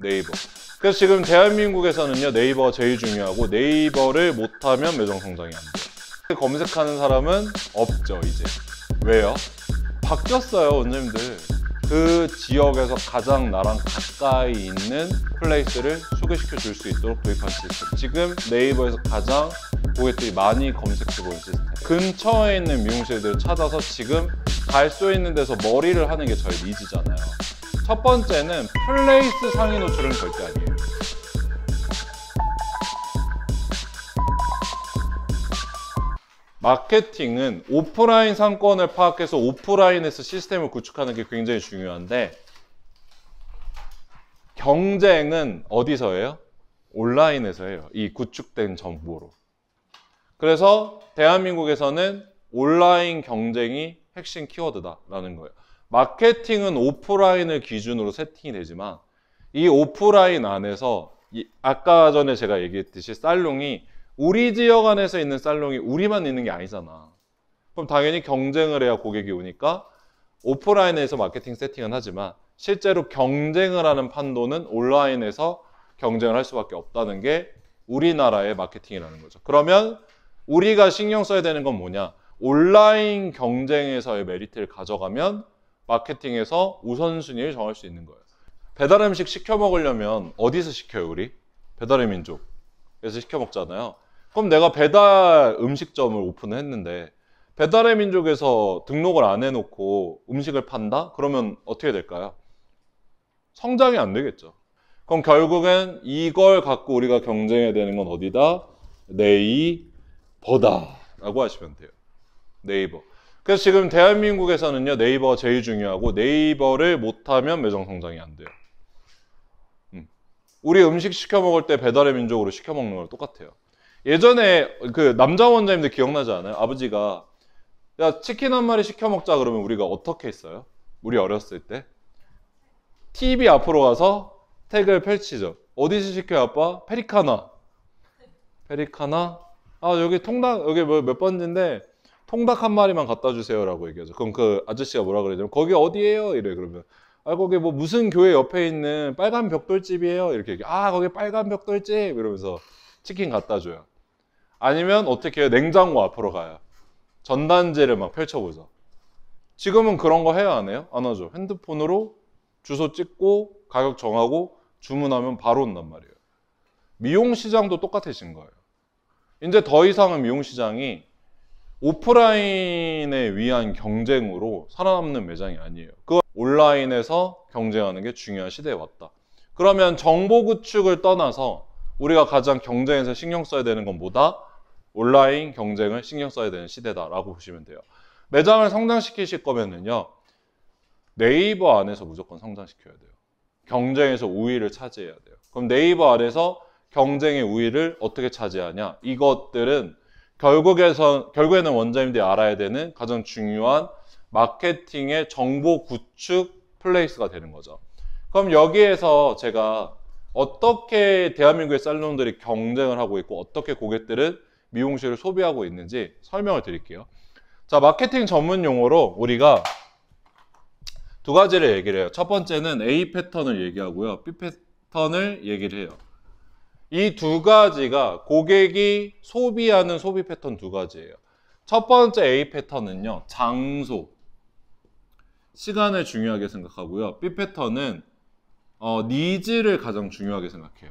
네이버. 그래서 지금 대한민국에서는요 네이버가 제일 중요하고 네이버를 못하면 매장 성장이 안 돼요. 그 검색하는 사람은 없죠 이제. 왜요? 바뀌었어요 원장님들. 그 지역에서 가장 나랑 가까이 있는 플레이스를 소개시켜 줄 수 있도록 도입한 시스템. 지금 네이버에서 가장 고객들이 많이 검색해보는 시스템. 근처에 있는 미용실들을 찾아서 지금 갈 수 있는 데서 머리를 하는 게 저희 니즈잖아요. 첫 번째는 플레이스 상위 노출은 절대 아니에요. 마케팅은 오프라인 상권을 파악해서 오프라인에서 시스템을 구축하는 게 굉장히 중요한데 경쟁은 어디서 해요? 온라인에서 해요. 이 구축된 정보로. 그래서 대한민국에서는 온라인 경쟁이 핵심 키워드다라는 거예요. 마케팅은 오프라인을 기준으로 세팅이 되지만 이 오프라인 안에서 아까 전에 제가 얘기했듯이 살롱이 우리 지역 안에서 있는 살롱이 우리만 있는 게 아니잖아. 그럼 당연히 경쟁을 해야 고객이 오니까 오프라인에서 마케팅 세팅은 하지만 실제로 경쟁을 하는 판도는 온라인에서 경쟁을 할 수밖에 없다는 게 우리나라의 마케팅이라는 거죠. 그러면 우리가 신경 써야 되는 건 뭐냐? 온라인 경쟁에서의 메리트를 가져가면 마케팅에서 우선순위를 정할 수 있는 거예요. 배달 음식 시켜 먹으려면 어디서 시켜요, 우리? 배달의 민족에서 시켜 먹잖아요. 그럼 내가 배달 음식점을 오픈을 했는데 배달의 민족에서 등록을 안 해놓고 음식을 판다? 그러면 어떻게 될까요? 성장이 안 되겠죠. 그럼 결국엔 이걸 갖고 우리가 경쟁해야 되는 건 어디다? 네이버다라고 하시면 돼요. 네이버. 그래서 지금 대한민국에서는요, 네이버가 제일 중요하고 네이버를 못하면 매장 성장이 안 돼요. 음. 우리 음식 시켜 먹을 때 배달의 민족으로 시켜 먹는 거랑 똑같아요. 예전에 그 남자 원장님들 기억나지 않아요? 아버지가 야 치킨 한 마리 시켜 먹자 그러면 우리가 어떻게 했어요? 우리 어렸을 때 TV 앞으로 가서 태그를 펼치죠. 어디서 시켜요, 아빠? 페리카나. 페리카나. 아 여기 통닭 여기 뭐 몇 번지인데 통닭 한 마리만 갖다 주세요라고 얘기하죠. 그럼 그 아저씨가 뭐라 그러냐면 거기 어디예요? 이래 그러면 아 거기 뭐 무슨 교회 옆에 있는 빨간 벽돌집이에요. 이렇게 얘기. 아 거기 빨간 벽돌집 이러면서 치킨 갖다 줘요. 아니면 어떻게 해요? 냉장고 앞으로 가요. 전단지를 막 펼쳐보죠. 지금은 그런 거 해야 안 해요? 안 하죠. 핸드폰으로 주소 찍고 가격 정하고 주문하면 바로 온단 말이에요. 미용 시장도 똑같으신 거예요. 이제 더 이상은 미용 시장이 오프라인에 위한 경쟁으로 살아남는 매장이 아니에요. 그 온라인에서 경쟁하는 게 중요한 시대에 왔다. 그러면 정보 구축을 떠나서 우리가 가장 경쟁에서 신경 써야 되는 건 뭐다? 온라인 경쟁을 신경 써야 되는 시대다라고 보시면 돼요. 매장을 성장시키실 거면은요. 네이버 안에서 무조건 성장시켜야 돼요. 경쟁에서 우위를 차지해야 돼요. 그럼 네이버 안에서 경쟁의 우위를 어떻게 차지하냐? 이것들은 결국에서, 결국에는 원자님들이 알아야 되는 가장 중요한 마케팅의 정보 구축 플레이스가 되는 거죠. 그럼 여기에서 제가 어떻게 대한민국의 살롱들이 경쟁을 하고 있고 어떻게 고객들은 미용실을 소비하고 있는지 설명을 드릴게요. 자, 마케팅 전문 용어로 우리가 두 가지를 얘기를 해요. 첫 번째는 A 패턴을 얘기하고요. B 패턴을 얘기를 해요. 이두 가지가 고객이 소비하는 소비 패턴 두 가지예요. 첫 번째 A 패턴은요. 장소, 시간을 중요하게 생각하고요. B 패턴은 어, 니즈를 가장 중요하게 생각해요.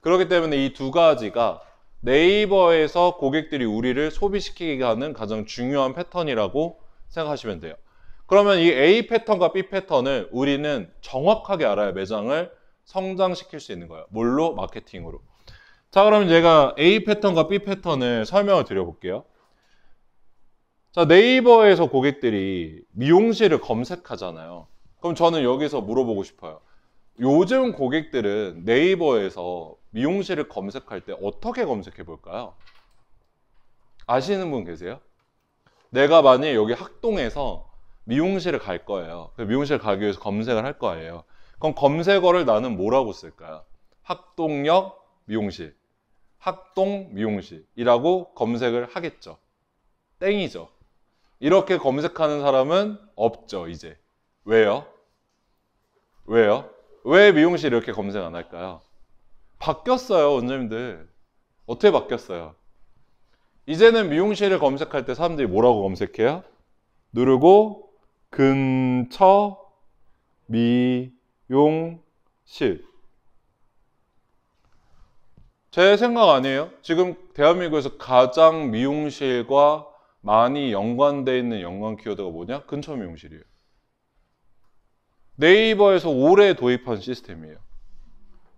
그렇기 때문에 이 두 가지가 네이버에서 고객들이 우리를 소비시키게 하는 가장 중요한 패턴이라고 생각하시면 돼요. 그러면 이 A 패턴과 B 패턴을 우리는 정확하게 알아야 매장을 성장시킬 수 있는 거예요. 뭘로? 마케팅으로. 자, 그러면 제가 A 패턴과 B 패턴을 설명을 드려볼게요. 자, 네이버에서 고객들이 미용실을 검색하잖아요. 그럼 저는 여기서 물어보고 싶어요. 요즘 고객들은 네이버에서 미용실을 검색할 때 어떻게 검색해 볼까요? 아시는 분 계세요? 내가 만약에 여기 학동에서 미용실을 갈 거예요. 그 미용실 가기 위해서 검색을 할 거예요. 그럼 검색어를 나는 뭐라고 쓸까요? 합동역 미용실, 합동 미용실이라고 검색을 하겠죠. 땡이죠. 이렇게 검색하는 사람은 없죠, 이제. 왜요? 왜요? 왜 미용실 이렇게 검색 안 할까요? 바뀌었어요, 원장님들. 어떻게 바뀌었어요? 이제는 미용실을 검색할 때 사람들이 뭐라고 검색해요? 누르고 근처 미 용실. 제 생각 아니에요? 지금 대한민국에서 가장 미용실과 많이 연관되어 있는 연관 키워드가 뭐냐? 근처 미용실이에요. 네이버에서 올해 도입한 시스템이에요.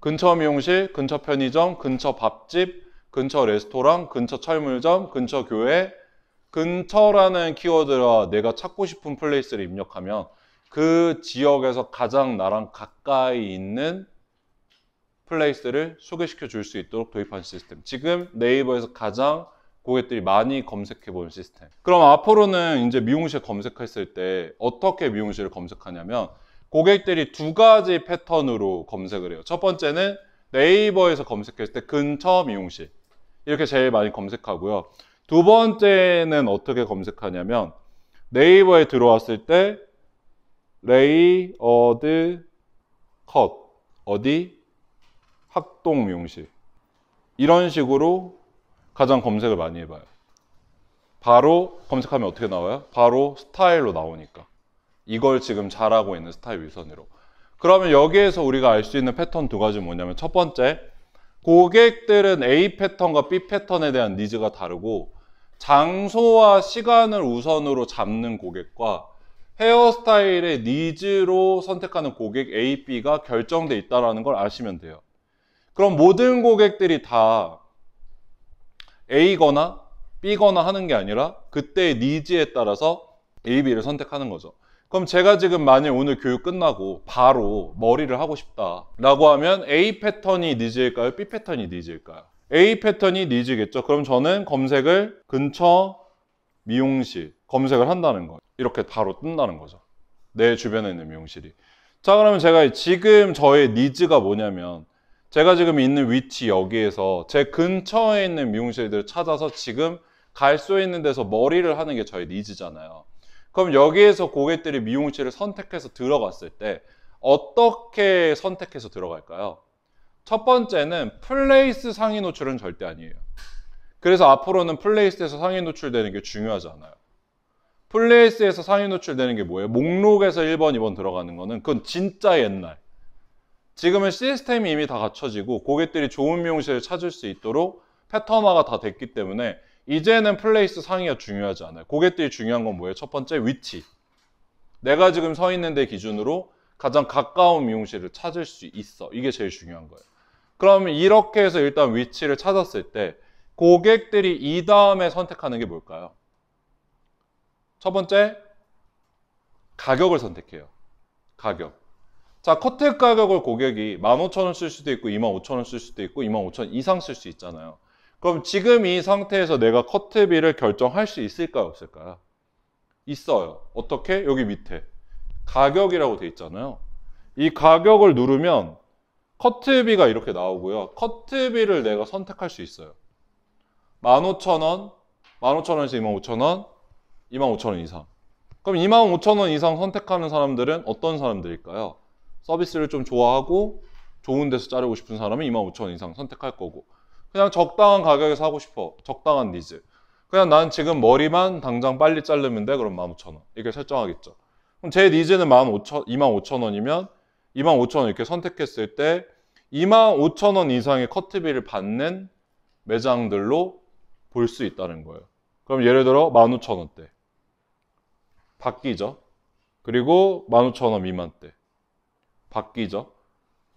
근처 미용실, 근처 편의점, 근처 밥집, 근처 레스토랑, 근처 철물점, 근처 교회, 근처라는 키워드와 내가 찾고 싶은 플레이스를 입력하면 그 지역에서 가장 나랑 가까이 있는 플레이스를 소개시켜 줄 수 있도록 도입한 시스템. 지금 네이버에서 가장 고객들이 많이 검색해 본 시스템. 그럼 앞으로는 이제 미용실 검색했을 때 어떻게 미용실을 검색하냐면 고객들이 두 가지 패턴으로 검색을 해요. 첫 번째는 네이버에서 검색했을 때 근처 미용실. 이렇게 제일 많이 검색하고요. 두 번째는 어떻게 검색하냐면 네이버에 들어왔을 때 레이어드 컷 어디 학동 용식 이런 식으로 가장 검색을 많이 해봐요. 바로 검색하면 어떻게 나와요? 바로 스타일로 나오니까 이걸 지금 잘하고 있는 스타일 위선으로 그러면 여기에서 우리가 알 수 있는 패턴 두가지 뭐냐면 첫 번째 고객들은 A 패턴과 B 패턴에 대한 니즈가 다르고 장소와 시간을 우선으로 잡는 고객과 헤어스타일의 니즈로 선택하는 고객 A, B가 결정돼 있다는 걸 아시면 돼요. 그럼 모든 고객들이 다 A거나 B거나 하는 게 아니라 그때의 니즈에 따라서 A, B를 선택하는 거죠. 그럼 제가 지금 만약 오늘 교육 끝나고 바로 머리를 하고 싶다라고 하면 A 패턴이 니즈일까요? B 패턴이 니즈일까요? A 패턴이 니즈겠죠. 그럼 저는 검색을 근처 미용실 검색을 한다는 거 이렇게 바로 뜬다는 거죠 내 주변에 있는 미용실이 자 그러면 제가 지금 저의 니즈가 뭐냐면 제가 지금 있는 위치 여기에서 제 근처에 있는 미용실들을 찾아서 지금 갈 수 있는 데서 머리를 하는 게 저의 니즈잖아요 그럼 여기에서 고객들이 미용실을 선택해서 들어갔을 때 어떻게 선택해서 들어갈까요? 첫 번째는 플레이스 상위 노출은 절대 아니에요 그래서 앞으로는 플레이스에서 상위 노출되는 게 중요하지 않아요. 플레이스에서 상위 노출되는 게 뭐예요? 목록에서 1번, 2번 들어가는 거는 그건 진짜 옛날. 지금은 시스템이 이미 다 갖춰지고 고객들이 좋은 미용실을 찾을 수 있도록 패턴화가 다 됐기 때문에 이제는 플레이스 상위가 중요하지 않아요. 고객들이 중요한 건 뭐예요? 첫 번째 위치. 내가 지금 서 있는 데 기준으로 가장 가까운 미용실을 찾을 수 있어. 이게 제일 중요한 거예요. 그러면 이렇게 해서 일단 위치를 찾았을 때 고객들이 이 다음에 선택하는 게 뭘까요? 첫 번째, 가격을 선택해요. 가격. 자, 커택 가격을 고객이 15,000원 쓸 수도 있고 25,000원 쓸 수도 있고 25,000원 이상 쓸 수 있잖아요. 그럼 지금 이 상태에서 내가 커트비를 결정할 수 있을까요? 없을까요? 있어요. 어떻게? 여기 밑에. 가격이라고 돼 있잖아요. 이 가격을 누르면 커트비가 이렇게 나오고요. 커트비를 내가 선택할 수 있어요. 15,000원, 15,000원에서 25,000원, 25,000원 이상. 그럼 25,000원 이상 선택하는 사람들은 어떤 사람들일까요? 서비스를 좀 좋아하고 좋은 데서 자르고 싶은 사람은 25,000원 이상 선택할 거고 그냥 적당한 가격에서 하고 싶어. 적당한 니즈. 그냥 난 지금 머리만 당장 빨리 자르면 돼. 그럼 15,000원. 이렇게 설정하겠죠. 그럼 제 니즈는 15,000, 25,000원이면 25,000원 이렇게 선택했을 때 25,000원 이상의 커트비를 받는 매장들로 볼수 있다는 거예요. 그럼 예를 들어 15,000원대 바뀌죠. 그리고 15,000원 미만대 바뀌죠.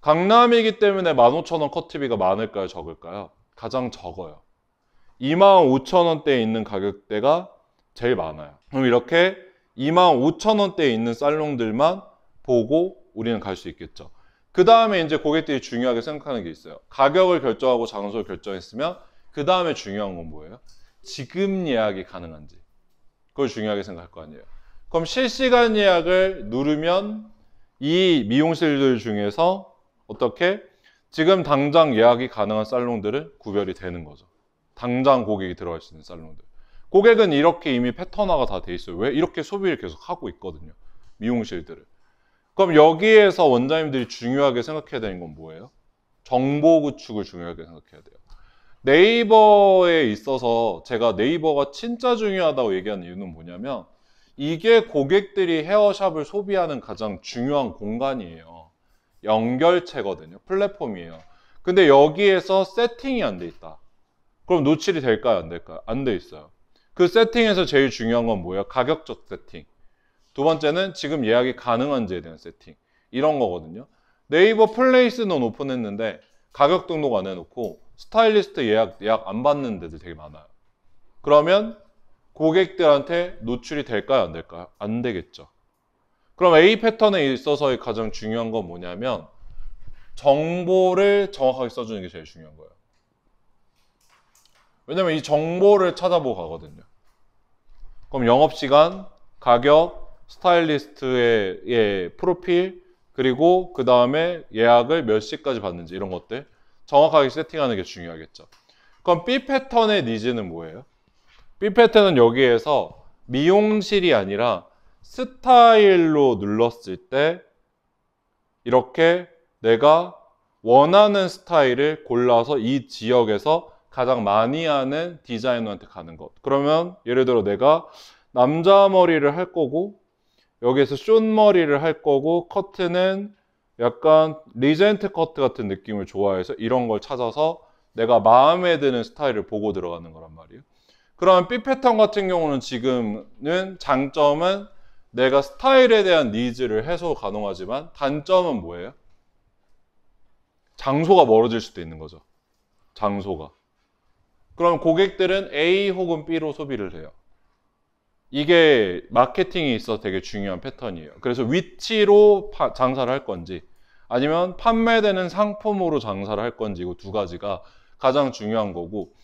강남이기 때문에 15,000원 커티비가 많을까요? 적을까요? 가장 적어요. 25,000원대에 있는 가격대가 제일 많아요. 그럼 이렇게 25,000원대에 있는 살롱들만 보고 우리는 갈 수 있겠죠. 그 다음에 이제 고객들이 중요하게 생각하는 게 있어요. 가격을 결정하고 장소를 결정했으면 그 다음에 중요한 건 뭐예요? 지금 예약이 가능한지. 그걸 중요하게 생각할 거 아니에요. 그럼 실시간 예약을 누르면 이 미용실들 중에서 어떻게 지금 당장 예약이 가능한 살롱들은 구별이 되는 거죠. 당장 고객이 들어갈 수 있는 살롱들. 고객은 이렇게 이미 패턴화가 다 돼 있어요. 왜? 이렇게 소비를 계속 하고 있거든요. 미용실들을. 그럼 여기에서 원장님들이 중요하게 생각해야 되는 건 뭐예요? 정보 구축을 중요하게 생각해야 돼요. 네이버에 있어서 제가 네이버가 진짜 중요하다고 얘기하는 이유는 뭐냐면 이게 고객들이 헤어샵을 소비하는 가장 중요한 공간이에요. 연결체거든요. 플랫폼이에요. 근데 여기에서 세팅이 안 돼 있다. 그럼 노출이 될까요? 안 될까요? 안 돼 있어요. 그 세팅에서 제일 중요한 건 뭐예요? 가격적 세팅. 두 번째는 지금 예약이 가능한지에 대한 세팅. 이런 거거든요. 네이버 플레이스는 오픈했는데 가격 등록 안 해놓고 스타일리스트 예약 예약 안 받는 데들 되게 많아요. 그러면 고객들한테 노출이 될까요? 안 될까요? 안 되겠죠. 그럼 A 패턴에 있어서의 가장 중요한 건 뭐냐면 정보를 정확하게 써주는 게 제일 중요한 거예요. 왜냐면 이 정보를 찾아보고 가거든요. 그럼 영업시간, 가격, 스타일리스트의 예, 프로필, 그리고 그 다음에 예약을 몇 시까지 받는지 이런 것들. 정확하게 세팅하는 게 중요하겠죠. 그럼 B 패턴의 니즈는 뭐예요? B 패턴은 여기에서 미용실이 아니라 스타일로 눌렀을 때 이렇게 내가 원하는 스타일을 골라서 이 지역에서 가장 많이 하는 디자이너한테 가는 것. 그러면 예를 들어 내가 남자 머리를 할 거고 여기에서 숏 머리를 할 거고 커트는 약간 리젠트 커트 같은 느낌을 좋아해서 이런 걸 찾아서 내가 마음에 드는 스타일을 보고 들어가는 거란 말이에요. 그러면 B 패턴 같은 경우는 지금은 장점은 내가 스타일에 대한 니즈를 해소 가능하지만 단점은 뭐예요? 장소가 멀어질 수도 있는 거죠. 장소가. 그럼 고객들은 A 혹은 B로 소비를 해요. 이게 마케팅에 있어 되게 중요한 패턴이에요. 그래서 위치로 파, 장사를 할 건지 아니면 판매되는 상품으로 장사를 할 건지 이 두 가지가 가장 중요한 거고